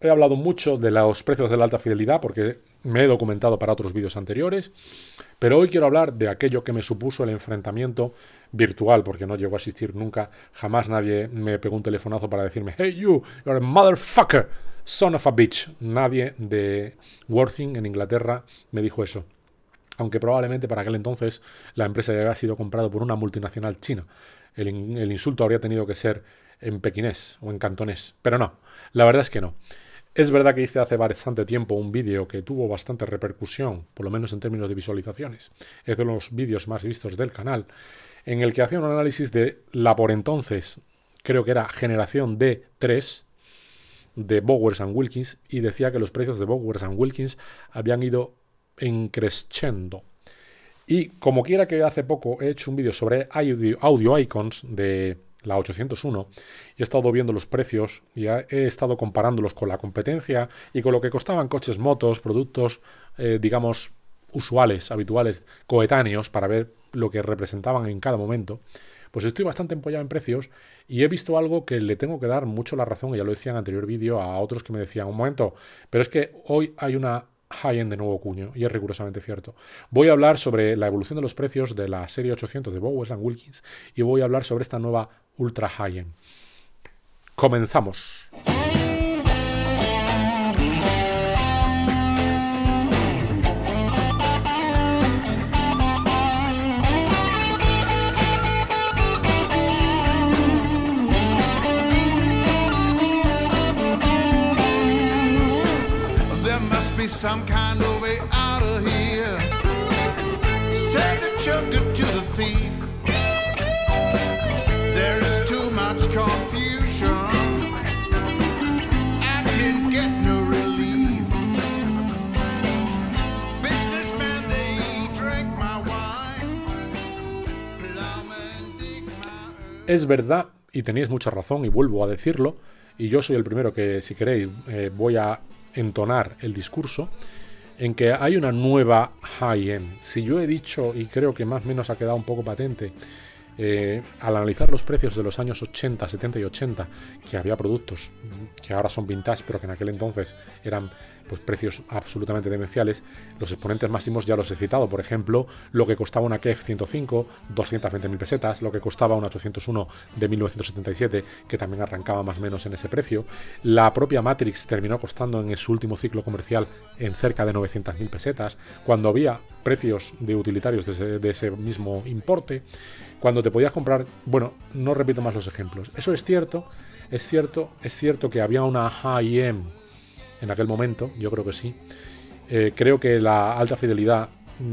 he hablado mucho de los precios de la alta fidelidad porque me he documentado para otros vídeos anteriores, pero hoy quiero hablar de aquello que me supuso el enfrentamiento virtual, porque no llegó a asistir nunca, jamás nadie me pegó un telefonazo para decirme, hey you, you're a motherfucker, son of a bitch. Nadie de Worthing en Inglaterra me dijo eso. Aunque probablemente para aquel entonces la empresa ya había sido comprada por una multinacional china. El, insulto habría tenido que ser en pekinés o en cantonés, pero no, la verdad es que no. Es verdad que hice hace bastante tiempo un vídeo que tuvo bastante repercusión, por lo menos en términos de visualizaciones. Es de los vídeos más vistos del canal, en el que hacía un análisis de la por entonces, creo que era generación D3 de Bowers and Wilkins y decía que los precios de Bowers and Wilkins habían ido encresciendo. Y como quiera que hace poco he hecho un vídeo sobre audio icons de la 801, y he estado viendo los precios y he estado comparándolos con la competencia y con lo que costaban coches, motos, productos, eh, digamos, usuales, habituales, coetáneos, para ver lo que representaban en cada momento. Pues estoy bastante empollado en precios y he visto algo que le tengo que dar mucho la razón, ya lo decía en anterior vídeo a otros que me decían, un momento, pero es que hoy hay una high-end de nuevo cuño, y es rigurosamente cierto. Voy a hablar sobre la evolución de los precios de la serie 800 de Bowers and Wilkins y voy a hablar sobre esta nueva Ultra High End. Comenzamos. some kind of way out of here. Said the you're to the thief. Es verdad, y tenéis mucha razón, y vuelvo a decirlo, y yo soy el primero que, si queréis, eh, voy a entonar el discurso, en que hay una nueva high-end. Si yo he dicho, y creo que más o menos ha quedado un poco patente, eh, al analizar los precios de los años 80, 70 y 80, que había productos que ahora son vintage, pero que en aquel entonces eran pues precios absolutamente demenciales. Los exponentes máximos ya los he citado, por ejemplo, lo que costaba una KEF 105, 220.000 pesetas, lo que costaba una 801 de 1977, que también arrancaba más o menos en ese precio. La propia Matrix terminó costando en su último ciclo comercial en cerca de 900.000 pesetas, cuando había precios de utilitarios de ese, mismo importe, cuando te podías comprar, bueno, no repito más los ejemplos, eso es cierto, es cierto, es cierto que había una high en aquel momento, yo creo que sí. Eh, creo que la alta fidelidad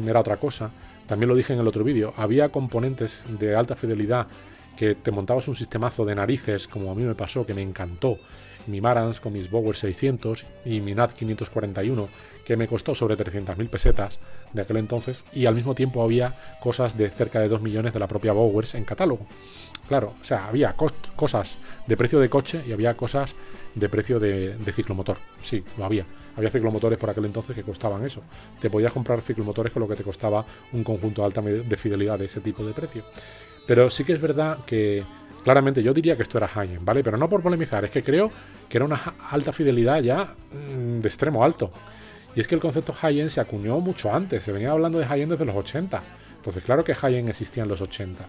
era otra cosa. También lo dije en el otro vídeo, había componentes de alta fidelidad que te montabas un sistemazo de narices, como a mí me pasó, que me encantó. Mi Marans con mis Bowers 600 y mi NAT 541, que me costó sobre 300.000 pesetas de aquel entonces, y al mismo tiempo había cosas de cerca de 2 millones de la propia Bowers en catálogo. Claro, o sea, había cosas de precio de coche y había cosas de precio de, ciclomotor. Sí, lo había. Había ciclomotores por aquel entonces que costaban eso. Te podías comprar ciclomotores con lo que te costaba un conjunto de alta de fidelidad de ese tipo de precio. Pero sí que es verdad que claramente yo diría que esto era high ¿vale? Pero no por polemizar, es que creo que era una alta fidelidad ya mm, de extremo alto. Y es que el concepto high se acuñó mucho antes, se venía hablando de high desde los 80. Entonces, claro que high existía en los 80.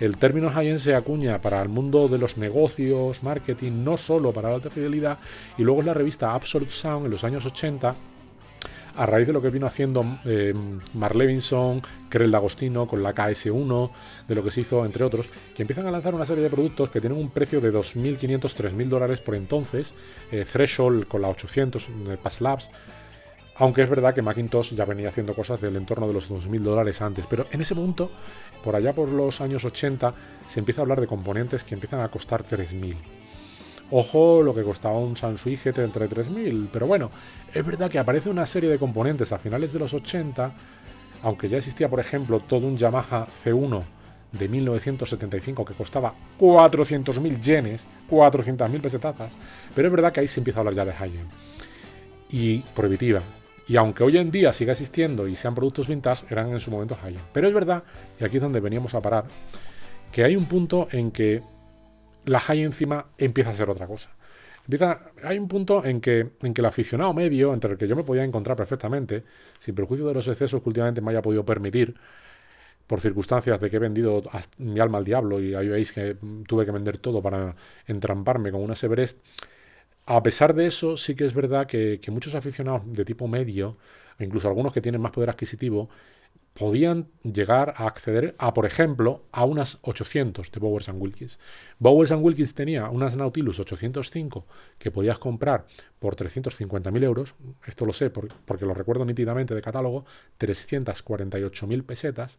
El término high-end se acuña para el mundo de los negocios, marketing, no solo para la alta fidelidad, y luego es la revista Absolute Sound en los años 80 a raíz de lo que vino haciendo eh, Mark Levinson, Krell D'Agostino con la KS1, de lo que se hizo, entre otros, que empiezan a lanzar una serie de productos que tienen un precio de 2.500, 3.000 dólares por entonces, eh, Threshold con la 800, Pass Labs, aunque es verdad que Macintosh ya venía haciendo cosas del entorno de los 2.000 dólares antes, pero en ese punto, por allá por los años 80, se empieza a hablar de componentes que empiezan a costar 3.000. Ojo lo que costaba un Samsung GT entre 3.000, pero bueno, es verdad que aparece una serie de componentes a finales de los 80, aunque ya existía, por ejemplo, todo un Yamaha C1 de 1975 que costaba 400.000 yenes, 400.000 pesetazas, pero es verdad que ahí se empieza a hablar ya de high Y prohibitiva, y aunque hoy en día siga existiendo y sean productos vintage, eran en su momento high. Pero es verdad, y aquí es donde veníamos a parar, que hay un punto en que la high encima empieza a ser otra cosa. Empieza, hay un punto en que, en que el aficionado medio, entre el que yo me podía encontrar perfectamente, sin perjuicio de los excesos que últimamente me haya podido permitir, por circunstancias de que he vendido mi alma al diablo y ahí veis que tuve que vender todo para entramparme con una Severest. A pesar de eso, sí que es verdad que, muchos aficionados de tipo medio, e incluso algunos que tienen más poder adquisitivo, podían llegar a acceder a, por ejemplo, a unas 800 de Bowers Wilkins. Bowers Wilkins tenía unas Nautilus 805 que podías comprar por 350.000 euros, esto lo sé porque lo recuerdo nítidamente de catálogo, 348.000 pesetas.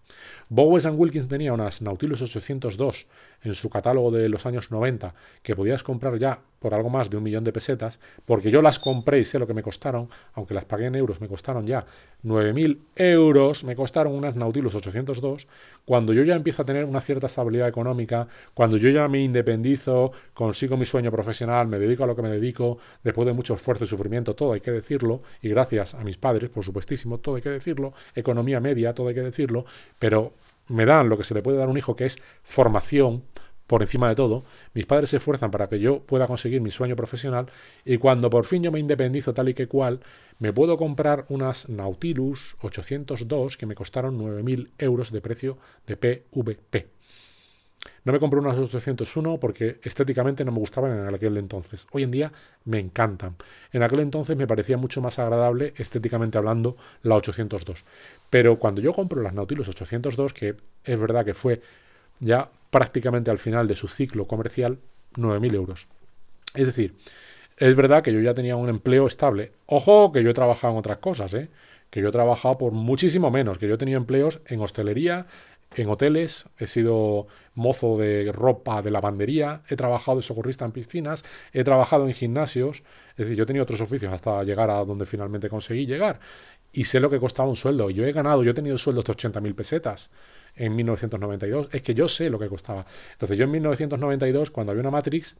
Bowers Wilkins tenía unas Nautilus 802 en su catálogo de los años 90 que podías comprar ya por algo más de un millón de pesetas, porque yo las compré y sé lo que me costaron, aunque las pagué en euros, me costaron ya 9.000 euros, me costaron unas Nautilus 802, cuando yo ya empiezo a tener una cierta estabilidad económica, cuando yo ya me independizo, consigo mi sueño profesional, me dedico a lo que me dedico, después de mucho esfuerzo y sufrimiento, todo hay que decirlo, y gracias a mis padres, por supuestísimo, todo hay que decirlo, economía media, todo hay que decirlo, pero me dan lo que se le puede dar a un hijo, que es formación, por encima de todo, mis padres se esfuerzan para que yo pueda conseguir mi sueño profesional y cuando por fin yo me independizo tal y que cual, me puedo comprar unas Nautilus 802 que me costaron 9.000 euros de precio de PVP. No me compré unas 801 porque estéticamente no me gustaban en aquel entonces. Hoy en día me encantan. En aquel entonces me parecía mucho más agradable estéticamente hablando la 802. Pero cuando yo compro las Nautilus 802, que es verdad que fue ya prácticamente al final de su ciclo comercial 9.000 euros. Es decir, es verdad que yo ya tenía un empleo estable. Ojo que yo he trabajado en otras cosas, ¿eh? que yo he trabajado por muchísimo menos, que yo he tenido empleos en hostelería, en hoteles, he sido mozo de ropa de lavandería, he trabajado de socorrista en piscinas, he trabajado en gimnasios, es decir, yo he tenido otros oficios hasta llegar a donde finalmente conseguí llegar y sé lo que costaba un sueldo. Yo he ganado, yo he tenido sueldos de 80.000 pesetas en 1992. Es que yo sé lo que costaba. Entonces yo en 1992, cuando había una Matrix,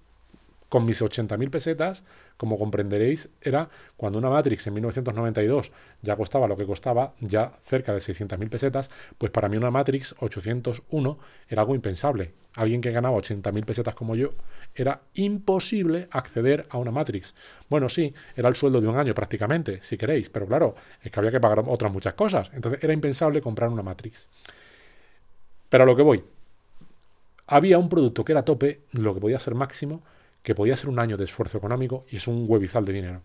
con mis 80.000 pesetas, como comprenderéis, era cuando una Matrix en 1992 ya costaba lo que costaba, ya cerca de 600.000 pesetas, pues para mí una Matrix 801 era algo impensable. Alguien que ganaba 80.000 pesetas como yo, era imposible acceder a una Matrix. Bueno, sí, era el sueldo de un año prácticamente, si queréis, pero claro, es que había que pagar otras muchas cosas. Entonces era impensable comprar una Matrix. Pero a lo que voy, había un producto que era tope, lo que podía ser máximo, que podía ser un año de esfuerzo económico y es un huevizal de dinero.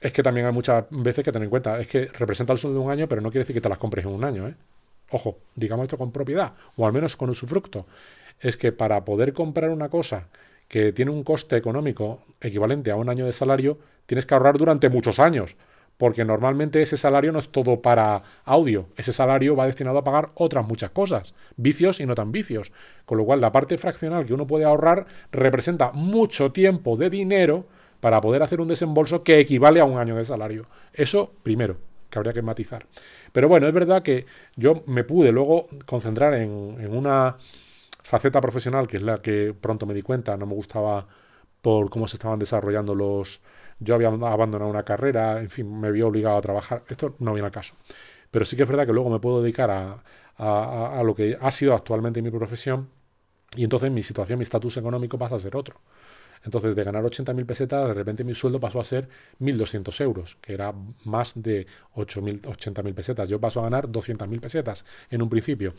Es que también hay muchas veces que tener en cuenta, es que representa el sueldo de un año, pero no quiere decir que te las compres en un año. ¿eh? Ojo, digamos esto con propiedad, o al menos con usufructo. Es que para poder comprar una cosa que tiene un coste económico equivalente a un año de salario, tienes que ahorrar durante muchos años porque normalmente ese salario no es todo para audio, ese salario va destinado a pagar otras muchas cosas, vicios y no tan vicios, con lo cual la parte fraccional que uno puede ahorrar representa mucho tiempo de dinero para poder hacer un desembolso que equivale a un año de salario. Eso primero, que habría que matizar. Pero bueno, es verdad que yo me pude luego concentrar en, en una faceta profesional, que es la que pronto me di cuenta, no me gustaba por cómo se estaban desarrollando los... Yo había abandonado una carrera, en fin, me había obligado a trabajar. Esto no viene al caso. Pero sí que es verdad que luego me puedo dedicar a, a lo que ha sido actualmente mi profesión y entonces mi situación, mi estatus económico pasa a ser otro. Entonces, de ganar 80.000 pesetas, de repente mi sueldo pasó a ser 1.200 euros, que era más de 80.000 pesetas. Yo paso a ganar 200.000 pesetas en un principio.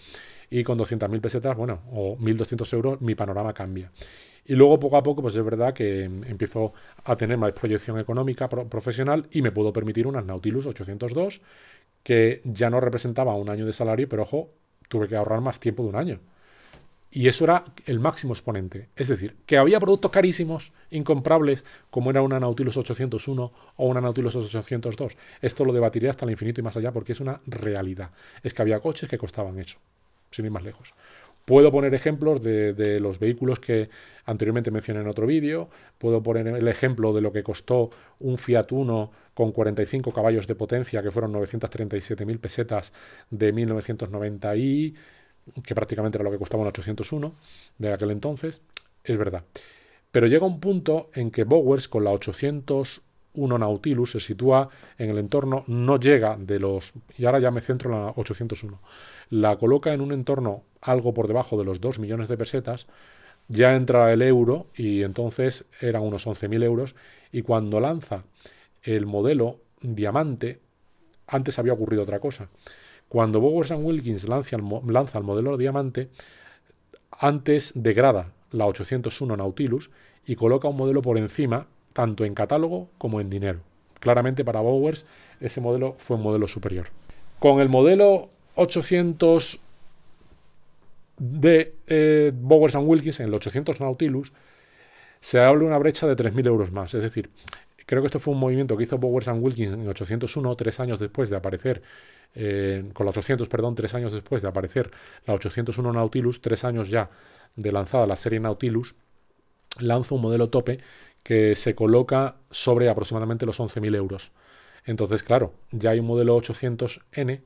Y con 200.000 pesetas, bueno, o 1.200 euros, mi panorama cambia. Y luego poco a poco, pues es verdad que empezó a tener más proyección económica profesional y me puedo permitir unas Nautilus 802 que ya no representaba un año de salario, pero ojo, tuve que ahorrar más tiempo de un año. Y eso era el máximo exponente. Es decir, que había productos carísimos, incomprables, como era una Nautilus 801 o una Nautilus 802. Esto lo debatiría hasta el infinito y más allá porque es una realidad. Es que había coches que costaban eso, sin ir más lejos. Puedo poner ejemplos de, los vehículos que anteriormente mencioné en otro vídeo, puedo poner el ejemplo de lo que costó un Fiat Uno con 45 caballos de potencia, que fueron 937.000 pesetas de 1990 y que prácticamente era lo que costaba un 801 de aquel entonces, es verdad. Pero llega un punto en que Bowers con la 801 Nautilus se sitúa en el entorno, no llega de los, y ahora ya me centro en la 801, la coloca en un entorno algo por debajo de los 2 millones de pesetas, ya entra el euro y entonces eran unos 11.000 euros. Y cuando lanza el modelo diamante, antes había ocurrido otra cosa. Cuando Bowers and Wilkins lanza el, lanza el modelo diamante, antes degrada la 801 Nautilus y coloca un modelo por encima, tanto en catálogo como en dinero. Claramente para Bowers ese modelo fue un modelo superior. Con el modelo 800 de eh, Bowers and Wilkins en el 800 Nautilus, se abre una brecha de 3.000 euros más. Es decir, creo que esto fue un movimiento que hizo Bowers and Wilkins en 801, tres años después de aparecer, eh, con la 800, perdón, tres años después de aparecer la 801 Nautilus, tres años ya de lanzada la serie Nautilus, lanza un modelo tope que se coloca sobre aproximadamente los 11.000 euros. Entonces, claro, ya hay un modelo 800N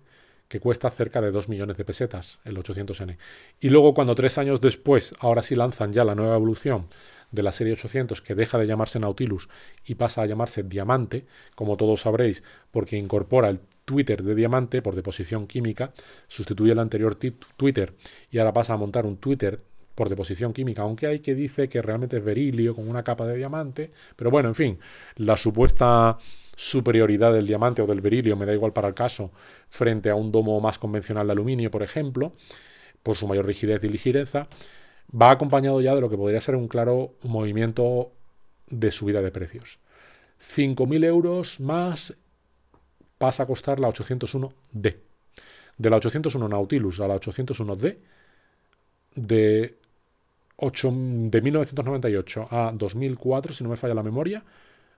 que cuesta cerca de 2 millones de pesetas, el 800N. Y luego cuando tres años después, ahora sí lanzan ya la nueva evolución de la serie 800, que deja de llamarse Nautilus y pasa a llamarse Diamante, como todos sabréis, porque incorpora el Twitter de Diamante por deposición química, sustituye el anterior Twitter y ahora pasa a montar un Twitter por deposición química, aunque hay que dice que realmente es berilio con una capa de diamante, pero bueno, en fin, la supuesta superioridad del diamante o del berilio, me da igual para el caso, frente a un domo más convencional de aluminio, por ejemplo, por su mayor rigidez y ligereza, va acompañado ya de lo que podría ser un claro movimiento de subida de precios. 5.000 euros más pasa a costar la 801D. De la 801 Nautilus a la 801D, de de 1998 a 2004, si no me falla la memoria,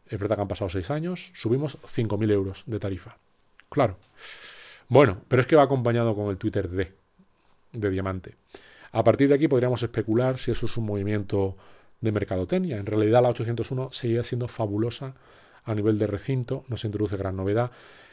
es verdad que han pasado 6 años, subimos 5.000 euros de tarifa. Claro. Bueno, pero es que va acompañado con el Twitter D, de diamante. A partir de aquí podríamos especular si eso es un movimiento de mercadotecnia. En realidad la 801 seguía siendo fabulosa a nivel de recinto, no se introduce gran novedad.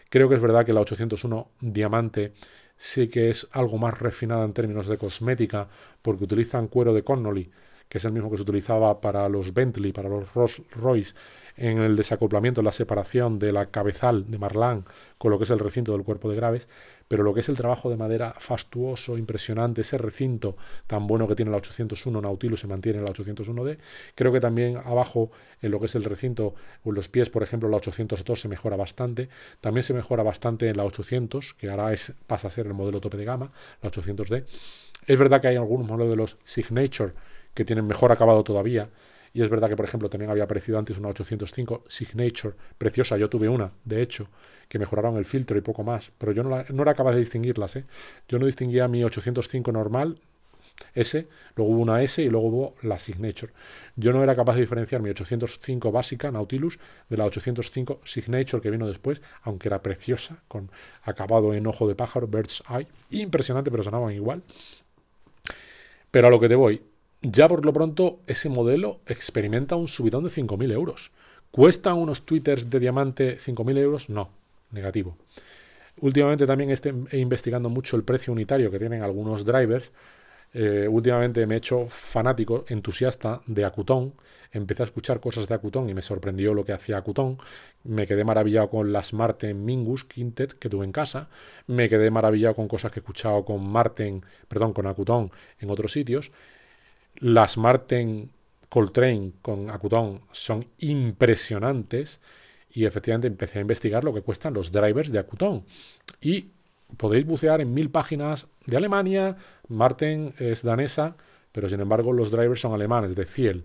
Creo que es verdad que la 801 diamante sí que es algo más refinada en términos de cosmética, porque utilizan cuero de connolly que es el mismo que se utilizaba para los Bentley, para los Rolls Royce, en el desacoplamiento, la separación de la cabezal de Marlán con lo que es el recinto del cuerpo de graves, pero lo que es el trabajo de madera fastuoso, impresionante, ese recinto tan bueno que tiene la 801 Nautilus se mantiene en la 801D. Creo que también abajo, en lo que es el recinto, en los pies, por ejemplo, la 802 se mejora bastante. También se mejora bastante en la 800, que ahora es, pasa a ser el modelo tope de gama, la 800D. Es verdad que hay algunos modelos de los Signature que tienen mejor acabado todavía. Y es verdad que, por ejemplo, también había aparecido antes una 805 Signature, preciosa. Yo tuve una, de hecho, que mejoraron el filtro y poco más. Pero yo no, era capaz de distinguirlas. ¿eh? Yo no distinguía mi 805 normal, S, luego hubo una S y luego hubo la Signature. Yo no era capaz de diferenciar mi 805 básica Nautilus de la 805 Signature que vino después, aunque era preciosa, con acabado en ojo de pájaro, bird's eye. Impresionante, pero sonaban igual. Pero a lo que te voy, ya por lo pronto ese modelo experimenta un subidón de 5.000 euros. cuesta unos twitters de diamante 5.000 euros? No, negativo. Últimamente también he investigando mucho el precio unitario que tienen algunos drivers. Eh, últimamente me he hecho fanático, entusiasta de Acutón. Empecé a escuchar cosas de Acutón y me sorprendió lo que hacía Acutón. Me quedé maravillado con las Marten Mingus Quintet que tuve en casa. Me quedé maravillado con cosas que he escuchado con Marten, perdón, con Acutón en otros sitios. Las Marten Coltrane con Acutón son impresionantes y efectivamente empecé a investigar lo que cuestan los drivers de Acutón. Y podéis bucear en mil páginas de Alemania, Marten es danesa, pero sin embargo los drivers son alemanes, de fiel.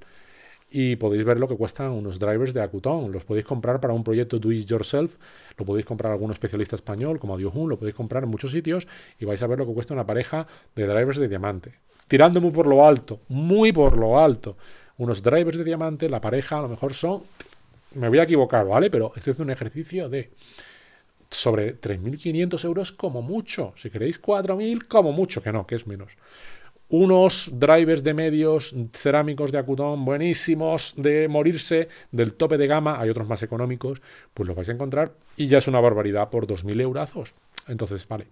Y podéis ver lo que cuestan unos drivers de Acutón. Los podéis comprar para un proyecto Do It Yourself, lo podéis comprar a algún especialista español como Diohun, lo podéis comprar en muchos sitios y vais a ver lo que cuesta una pareja de drivers de diamante tirando muy por lo alto, muy por lo alto. Unos drivers de diamante, la pareja a lo mejor son, me voy a equivocar, ¿vale? Pero esto es un ejercicio de sobre 3.500 euros como mucho. Si queréis 4.000 como mucho, que no, que es menos. Unos drivers de medios cerámicos de acudón buenísimos de morirse, del tope de gama, hay otros más económicos, pues los vais a encontrar y ya es una barbaridad por 2.000 eurazos. Entonces, vale.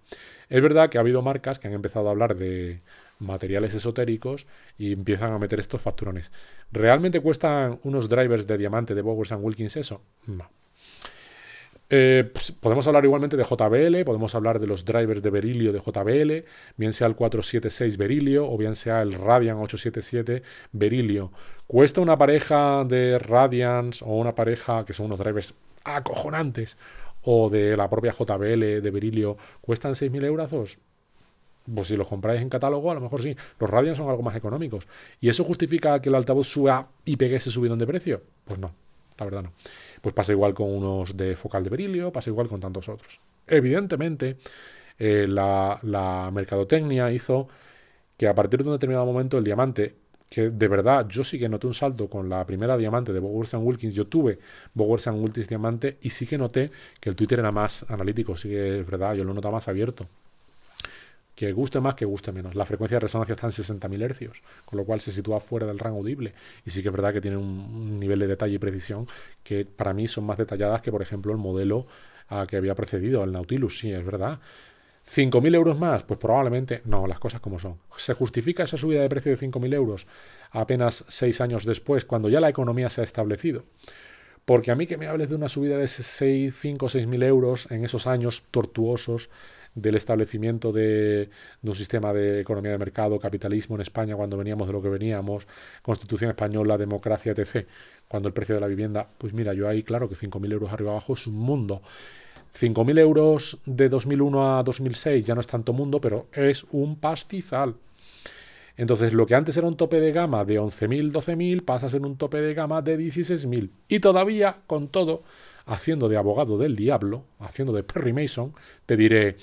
Es verdad que ha habido marcas que han empezado a hablar de, materiales esotéricos y empiezan a meter estos facturones. ¿Realmente cuestan unos drivers de diamante de Bowers and Wilkins eso? No. Eh, pues, podemos hablar igualmente de JBL, podemos hablar de los drivers de berilio de JBL, bien sea el 476 berilio o bien sea el Radian 877 berilio. ¿Cuesta una pareja de Radians o una pareja que son unos drivers acojonantes o de la propia JBL de berilio, cuestan 6.000 euros? Pues si los compráis en catálogo, a lo mejor sí. Los radios son algo más económicos. ¿Y eso justifica que el altavoz suba y pegue ese subidón de precio? Pues no, la verdad no. Pues pasa igual con unos de focal de berilio, pasa igual con tantos otros. Evidentemente, eh, la, mercadotecnia hizo que a partir de un determinado momento el diamante que de verdad yo sí que noté un salto con la primera diamante de Bowers Wilkins. Yo tuve Bowers and Wilkins diamante y sí que noté que el Twitter era más analítico, sí que es verdad, yo lo notaba más abierto que guste más, que guste menos. La frecuencia de resonancia está en 60.000 Hz, con lo cual se sitúa fuera del rango audible. Y sí que es verdad que tiene un, nivel de detalle y precisión que para mí son más detalladas que, por ejemplo, el modelo ah, que había precedido, el Nautilus. Sí, es verdad. ¿5.000 euros más? Pues probablemente no, las cosas como son. ¿Se justifica esa subida de precio de 5.000 euros apenas seis años después, cuando ya la economía se ha establecido? Porque a mí que me hables de una subida de 6, 5 o 6.000 euros en esos años tortuosos del establecimiento de, un sistema de economía de mercado, capitalismo en España cuando veníamos de lo que veníamos, constitución española, democracia, etc. Cuando el precio de la vivienda, pues mira, yo ahí claro que 5.000 euros arriba abajo es un mundo. 5.000 euros de 2001 a 2006 ya no es tanto mundo, pero es un pastizal. Entonces, lo que antes era un tope de gama de 11.000, 12.000 pasa a ser un tope de gama de 16.000. Y todavía, con todo, haciendo de abogado del diablo, haciendo de Perry Mason, te diré,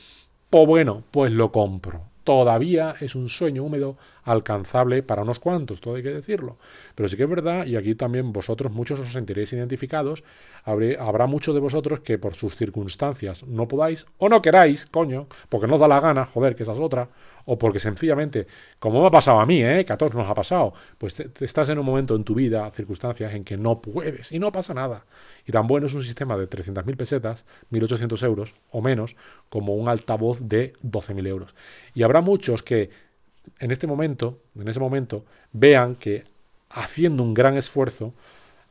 pues bueno, pues lo compro. Todavía es un sueño húmedo alcanzable para unos cuantos, todo hay que decirlo. Pero sí que es verdad, y aquí también vosotros muchos os sentiréis identificados, habrá muchos de vosotros que por sus circunstancias no podáis o no queráis, coño, porque no os da la gana, joder, que esa es otra, o porque sencillamente, como me ha pasado a mí, ¿eh? nos ha pasado, pues estás en un momento en tu vida, circunstancias en que no puedes y no pasa nada. Y tan bueno es un sistema de 300.000 pesetas, 1.800 euros o menos, como un altavoz de 12.000 euros. Y habrá muchos que en este momento, en ese momento, vean que haciendo un gran esfuerzo,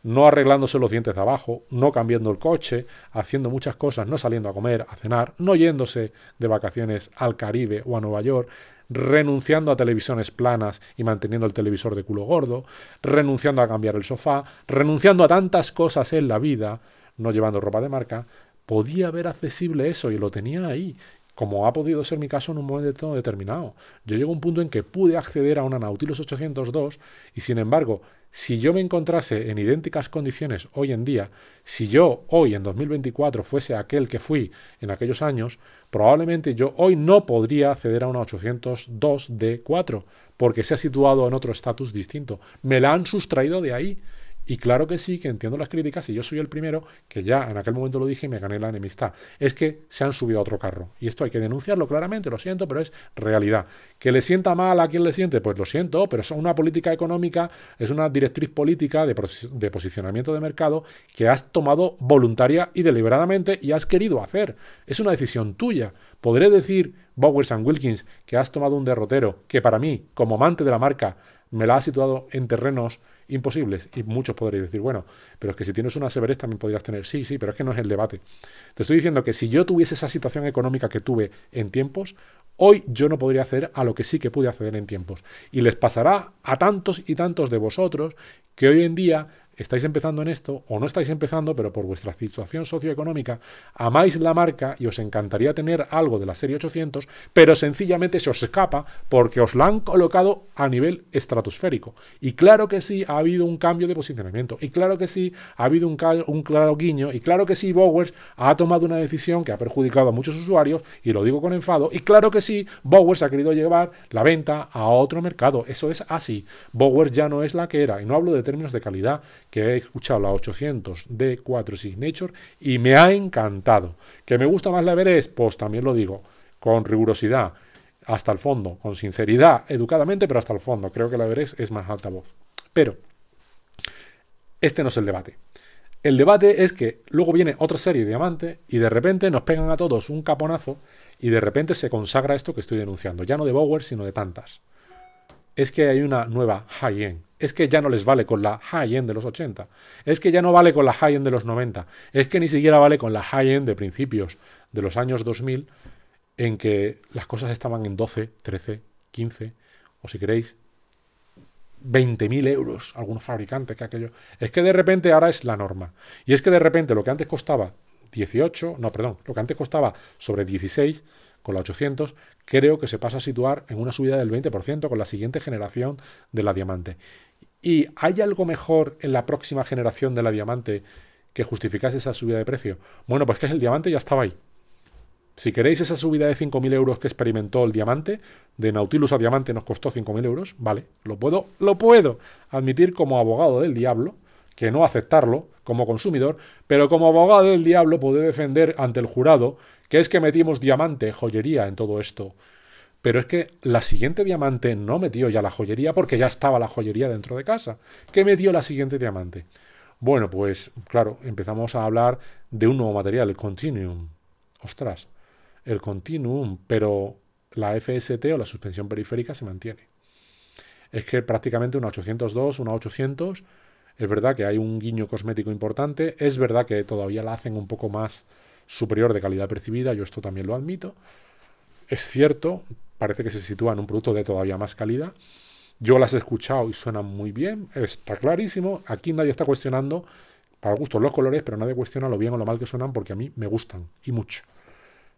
no arreglándose los dientes de abajo, no cambiando el coche, haciendo muchas cosas, no saliendo a comer, a cenar, no yéndose de vacaciones al Caribe o a Nueva York, renunciando a televisiones planas y manteniendo el televisor de culo gordo, renunciando a cambiar el sofá, renunciando a tantas cosas en la vida, no llevando ropa de marca, podía ver accesible eso y lo tenía ahí, como ha podido ser mi caso en un momento determinado. Yo llego a un punto en que pude acceder a una Nautilus 802 y sin embargo si yo me encontrase en idénticas condiciones hoy en día, si yo hoy en 2024 fuese aquel que fui en aquellos años, probablemente yo hoy no podría acceder a una 802 D4 porque se ha situado en otro estatus distinto. Me la han sustraído de ahí. Y claro que sí, que entiendo las críticas y yo soy el primero que ya en aquel momento lo dije y me gané la enemistad. Es que se han subido a otro carro. Y esto hay que denunciarlo claramente, lo siento, pero es realidad. ¿Que le sienta mal a quien le siente? Pues lo siento, pero es una política económica, es una directriz política de, posicionamiento de mercado que has tomado voluntaria y deliberadamente y has querido hacer. Es una decisión tuya. Podré decir, Bowers Wilkins, que has tomado un derrotero que para mí, como amante de la marca, me la ha situado en terrenos imposibles. Y muchos podréis decir, bueno, pero es que si tienes una severidad también podrías tener. Sí, sí, pero es que no es el debate. Te estoy diciendo que si yo tuviese esa situación económica que tuve en tiempos, hoy yo no podría hacer... a lo que sí que pude acceder en tiempos. Y les pasará a tantos y tantos de vosotros que hoy en día estáis empezando en esto o no estáis empezando, pero por vuestra situación socioeconómica amáis la marca y os encantaría tener algo de la serie 800, pero sencillamente se os escapa porque os la han colocado a nivel estratosférico. Y claro que sí ha habido un cambio de posicionamiento, y claro que sí ha habido un, un claro guiño, y claro que sí Bowers ha tomado una decisión que ha perjudicado a muchos usuarios, y lo digo con enfado, y claro que sí Bowers ha querido llevar la venta a otro mercado. Eso es así. Bowers ya no es la que era, y no hablo de términos de calidad que he escuchado la 800 D4 Signature y me ha encantado. ¿Que me gusta más la Everest? Pues también lo digo, con rigurosidad, hasta el fondo, con sinceridad, educadamente, pero hasta el fondo. Creo que la Everest es más alta voz. Pero este no es el debate. El debate es que luego viene otra serie de diamantes y de repente nos pegan a todos un caponazo y de repente se consagra esto que estoy denunciando, ya no de Bowers sino de tantas es que hay una nueva high-end. Es que ya no les vale con la high-end de los 80. Es que ya no vale con la high-end de los 90. Es que ni siquiera vale con la high-end de principios de los años 2000 en que las cosas estaban en 12, 13, 15 o si queréis 20.000 euros algunos fabricantes que aquello. Es que de repente ahora es la norma. Y es que de repente lo que antes costaba 18, no, perdón, lo que antes costaba sobre 16 con la 800, creo que se pasa a situar en una subida del 20% con la siguiente generación de la Diamante. ¿Y hay algo mejor en la próxima generación de la Diamante que justificase esa subida de precio? Bueno, pues que es el Diamante ya estaba ahí. Si queréis esa subida de 5.000 euros que experimentó el diamante, de Nautilus a diamante nos costó 5.000 euros, vale, lo puedo, lo puedo admitir como abogado del diablo, que no aceptarlo como consumidor, pero como abogado del diablo pude defender ante el jurado que es que metimos diamante, joyería en todo esto. Pero es que la siguiente diamante no metió ya la joyería porque ya estaba la joyería dentro de casa. ¿Qué metió la siguiente diamante? Bueno, pues claro, empezamos a hablar de un nuevo material, el Continuum. Ostras, el Continuum, pero la FST o la suspensión periférica se mantiene. Es que prácticamente una 802, una 800 es verdad que hay un guiño cosmético importante, es verdad que todavía la hacen un poco más superior de calidad percibida, yo esto también lo admito. Es cierto, parece que se sitúa en un producto de todavía más calidad. Yo las he escuchado y suenan muy bien, está clarísimo. Aquí nadie está cuestionando, para gustos los colores, pero nadie cuestiona lo bien o lo mal que suenan porque a mí me gustan y mucho.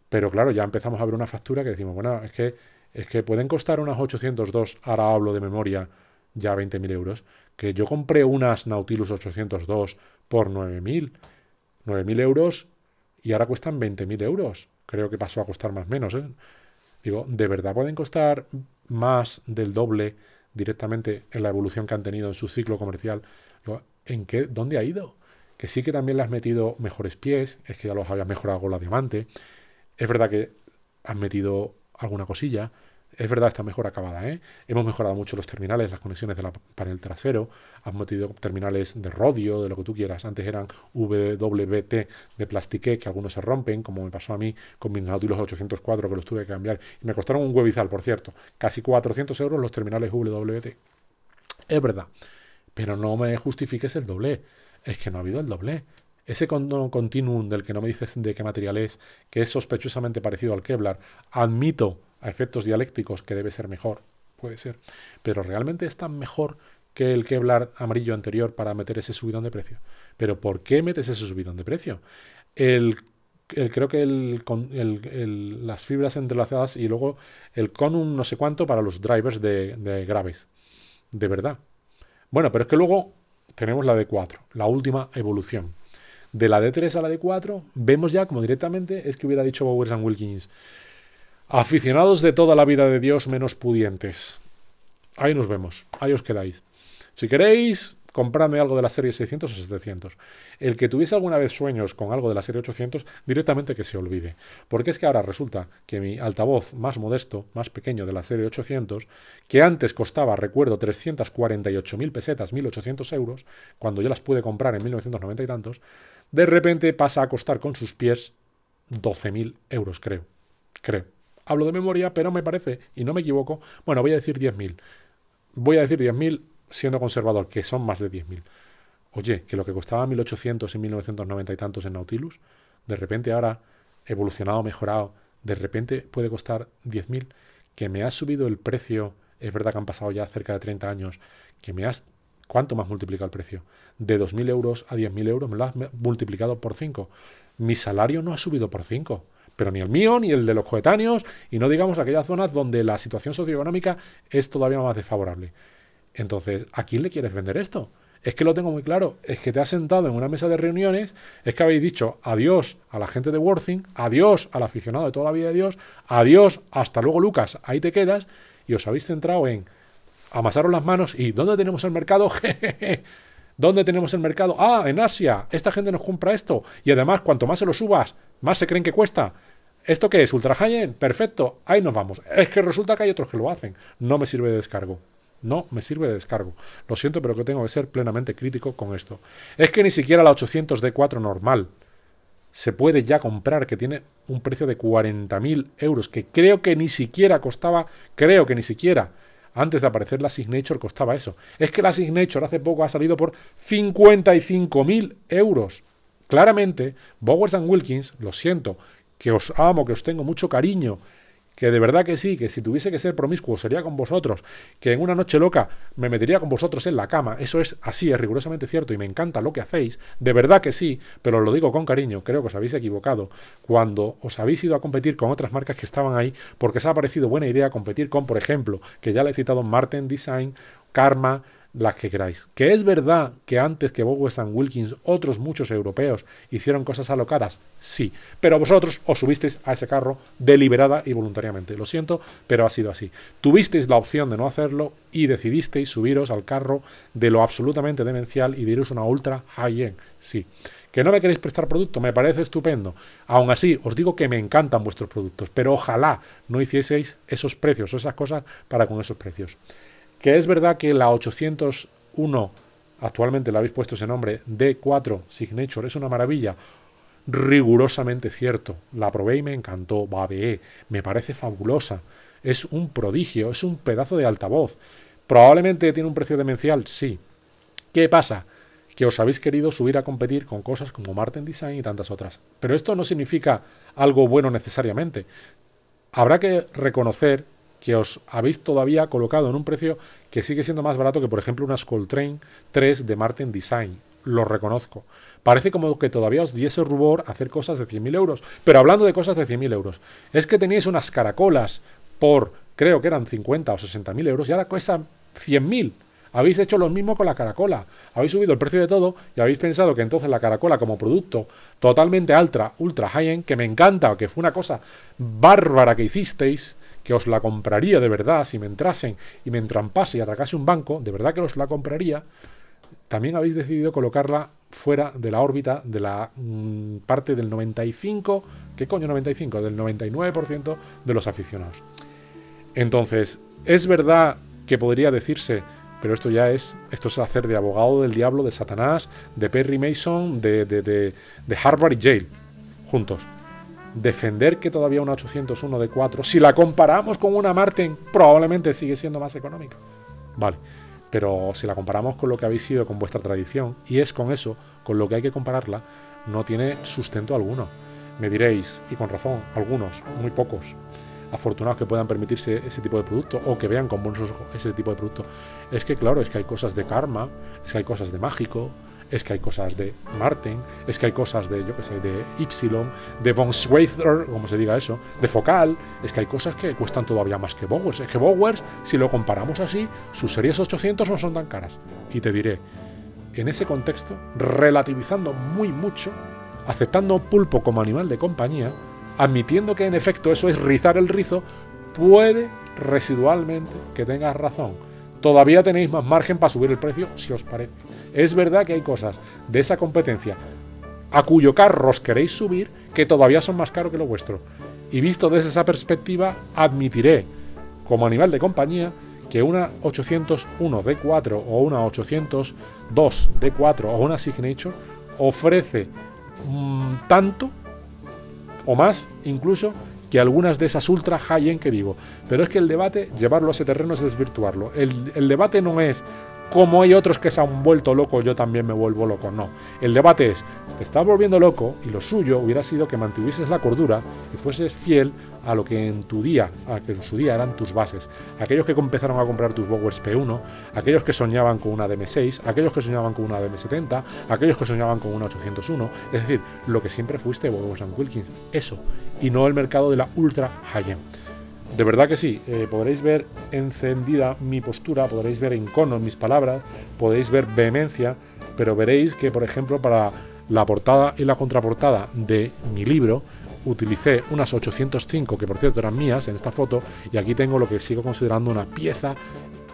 Pero claro, ya empezamos a ver una factura que decimos, bueno, es que, es que pueden costar unas 802, ahora hablo de memoria, ya 20.000 euros, que yo compré unas Nautilus 802 por 9.000. 9.000 euros y ahora cuestan 20.000 euros. Creo que pasó a costar más menos. ¿eh? Digo, ¿de verdad pueden costar más del doble directamente en la evolución que han tenido en su ciclo comercial? ¿En qué? ¿Dónde ha ido? Que sí que también le has metido mejores pies, es que ya los había mejorado la diamante. Es verdad que has metido alguna cosilla, es verdad, está mejor acabada. ¿eh? Hemos mejorado mucho los terminales, las conexiones del panel trasero. Han metido terminales de rodio, de lo que tú quieras. Antes eran WWT de plastiqué, que algunos se rompen, como me pasó a mí con mis Nautilus 804, que los tuve que cambiar. Y me costaron un huevizal, por cierto. Casi 400 euros los terminales WWT. Es verdad. Pero no me justifiques el doble. Es que no ha habido el doble ese continuum del que no me dices de qué material es, que es sospechosamente parecido al Kevlar, admito a efectos dialécticos que debe ser mejor, puede ser, pero realmente es tan mejor que el Kevlar amarillo anterior para meter ese subidón de precio. Pero ¿por qué metes ese subidón de precio? El, creo que el, el, las fibras entrelazadas y luego el un no sé cuánto para los drivers de, graves. De verdad. Bueno, pero es que luego tenemos la d 4, la última evolución. De la D3 a la D4, vemos ya como directamente es que hubiera dicho Bowers and Wilkins. Aficionados de toda la vida de Dios menos pudientes. Ahí nos vemos, ahí os quedáis. Si queréis, compradme algo de la serie 600 o 700. El que tuviese alguna vez sueños con algo de la serie 800, directamente que se olvide. Porque es que ahora resulta que mi altavoz más modesto, más pequeño de la serie 800, que antes costaba, recuerdo, 348.000 pesetas, 1.800 euros, cuando yo las pude comprar en 1990 y tantos, de repente pasa a costar con sus pies 12.000 euros, creo. Creo hablo de memoria, pero me parece, y no me equivoco, bueno, voy a decir 10.000. Voy a decir 10.000 siendo conservador, que son más de 10.000. Oye, que lo que costaba 1.800 y 1.990 y tantos en Nautilus, de repente ahora, evolucionado, mejorado, de repente puede costar 10.000, que me ha subido el precio, es verdad que han pasado ya cerca de 30 años, que me has... ¿Cuánto más multiplica el precio? De 2.000 euros a 10.000 euros me lo has multiplicado por 5. Mi salario no ha subido por 5 pero ni el mío, ni el de los coetáneos, y no digamos aquellas zonas donde la situación socioeconómica es todavía más desfavorable. Entonces, ¿a quién le quieres vender esto? Es que lo tengo muy claro, es que te has sentado en una mesa de reuniones, es que habéis dicho adiós a la gente de Worthing, adiós al aficionado de toda la vida de Dios, adiós, hasta luego Lucas, ahí te quedas, y os habéis centrado en amasaros las manos y ¿dónde tenemos el mercado? ¿Dónde tenemos el mercado? Ah, en Asia, esta gente nos compra esto, y además cuanto más se lo subas, ¿Más se creen que cuesta? ¿Esto qué es? ¿Ultra high -end? Perfecto, ahí nos vamos. Es que resulta que hay otros que lo hacen. No me sirve de descargo. No me sirve de descargo. Lo siento, pero que tengo que ser plenamente crítico con esto. Es que ni siquiera la 800D4 normal se puede ya comprar, que tiene un precio de 40.000 euros, que creo que ni siquiera costaba, creo que ni siquiera antes de aparecer la Signature costaba eso. Es que la Signature hace poco ha salido por 55.000 euros. Claramente, Bowers and Wilkins, lo siento, que os amo, que os tengo mucho cariño, que de verdad que sí, que si tuviese que ser promiscuo sería con vosotros, que en una noche loca me metería con vosotros en la cama, eso es así, es rigurosamente cierto y me encanta lo que hacéis, de verdad que sí, pero os lo digo con cariño, creo que os habéis equivocado cuando os habéis ido a competir con otras marcas que estaban ahí, porque os ha parecido buena idea competir con, por ejemplo, que ya le he citado Martin Design, Karma, las que queráis. Que es verdad que antes que y San Wilkins, otros muchos europeos hicieron cosas alocadas, sí. Pero vosotros os subisteis a ese carro deliberada y voluntariamente. Lo siento, pero ha sido así. Tuvisteis la opción de no hacerlo y decidisteis subiros al carro de lo absolutamente demencial y de iros una ultra high-end, sí. ¿Que no me queréis prestar producto? Me parece estupendo. Aún así, os digo que me encantan vuestros productos, pero ojalá no hicieseis esos precios o esas cosas para con esos precios. Que es verdad que la 801, actualmente la habéis puesto ese nombre, D4 Signature, es una maravilla. Rigurosamente cierto. La probé y me encantó, babeé, me parece fabulosa. Es un prodigio, es un pedazo de altavoz. Probablemente tiene un precio demencial, sí. ¿Qué pasa? que os habéis querido subir a competir con cosas como Martin Design y tantas otras. Pero esto no significa algo bueno necesariamente. Habrá que reconocer que os habéis todavía colocado en un precio que sigue siendo más barato que, por ejemplo, una Coltrane 3 de Martin Design. Lo reconozco. Parece como que todavía os diese rubor hacer cosas de 100.000 euros. Pero hablando de cosas de 100.000 euros, es que teníais unas caracolas por, creo que eran 50 o 60.000 euros y ahora cuesta 100.000. Habéis hecho lo mismo con la caracola. Habéis subido el precio de todo y habéis pensado que entonces la caracola como producto totalmente ultra, ultra high-end, que me encanta, o que fue una cosa bárbara que hicisteis, que os la compraría de verdad si me entrasen y me entrampase y atacase un banco, de verdad que os la compraría, también habéis decidido colocarla fuera de la órbita de la mm, parte del 95, ¿qué coño 95? Del 99% de los aficionados. Entonces, es verdad que podría decirse, pero esto ya es, esto es hacer de abogado del diablo, de Satanás, de Perry Mason, de, de, de, de Harvard y jail juntos defender que todavía una 801 de 4, si la comparamos con una Marten, probablemente sigue siendo más económica. Vale, pero si la comparamos con lo que habéis sido con vuestra tradición, y es con eso con lo que hay que compararla, no tiene sustento alguno. Me diréis, y con razón, algunos, muy pocos, afortunados que puedan permitirse ese tipo de producto o que vean con buenos ojos ese tipo de producto. Es que claro, es que hay cosas de karma, es que hay cosas de mágico, es que hay cosas de Martin, es que hay cosas de, yo qué sé, de Ypsilon, de Von Schweitzer, como se diga eso, de Focal, es que hay cosas que cuestan todavía más que Bowers. Es que Bowers, si lo comparamos así, sus series 800 no son tan caras. Y te diré, en ese contexto, relativizando muy mucho, aceptando pulpo como animal de compañía, admitiendo que en efecto eso es rizar el rizo, puede residualmente que tengas razón. Todavía tenéis más margen para subir el precio, si os parece. Es verdad que hay cosas de esa competencia a cuyo carro os queréis subir que todavía son más caros que lo vuestro. Y visto desde esa perspectiva, admitiré, como animal de compañía, que una 801 D4 o una 802 D4 o una Signature ofrece mm, tanto o más incluso que algunas de esas ultra high-end que digo. Pero es que el debate, llevarlo a ese terreno es desvirtuarlo. el debate no es como hay otros que se han vuelto locos, yo también me vuelvo loco. No. El debate es, te estás volviendo loco y lo suyo hubiera sido que mantuvieses la cordura y fueses fiel a lo que en tu día, a que en su día eran tus bases. Aquellos que empezaron a comprar tus Bowers P1, aquellos que soñaban con una DM6, aquellos que soñaban con una DM70, aquellos que soñaban con una 801, es decir, lo que siempre fuiste Bowers and Wilkins, eso, y no el mercado de la ultra high end. De verdad que sí, eh, podréis ver encendida mi postura, podréis ver encono en mis palabras, podéis ver vehemencia, pero veréis que, por ejemplo, para la portada y la contraportada de mi libro, utilicé unas 805, que por cierto eran mías en esta foto, y aquí tengo lo que sigo considerando una pieza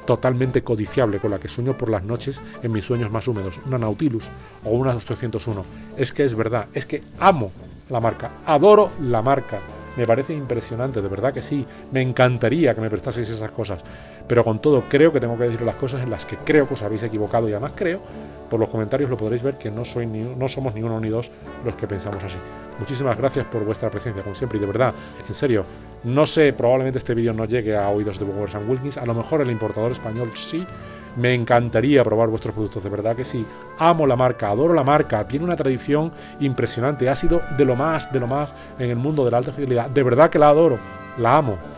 totalmente codiciable con la que sueño por las noches en mis sueños más húmedos, una Nautilus o una 801. Es que es verdad, es que amo la marca, adoro la marca. Me parece impresionante, de verdad que sí. Me encantaría que me prestaseis esas cosas. Pero con todo, creo que tengo que decir las cosas en las que creo que os habéis equivocado. Y además creo, por los comentarios lo podréis ver, que no, soy no somos ni uno ni dos los que pensamos así. Muchísimas gracias por vuestra presencia, como siempre. Y de verdad, en serio, no sé, probablemente este vídeo no llegue a oídos de Bowers and Wilkins. A lo mejor el importador español sí me encantaría probar vuestros productos, de verdad que sí. Amo la marca, adoro la marca, tiene una tradición impresionante, ha sido de lo más, de lo más en el mundo de la alta fidelidad. De verdad que la adoro, la amo.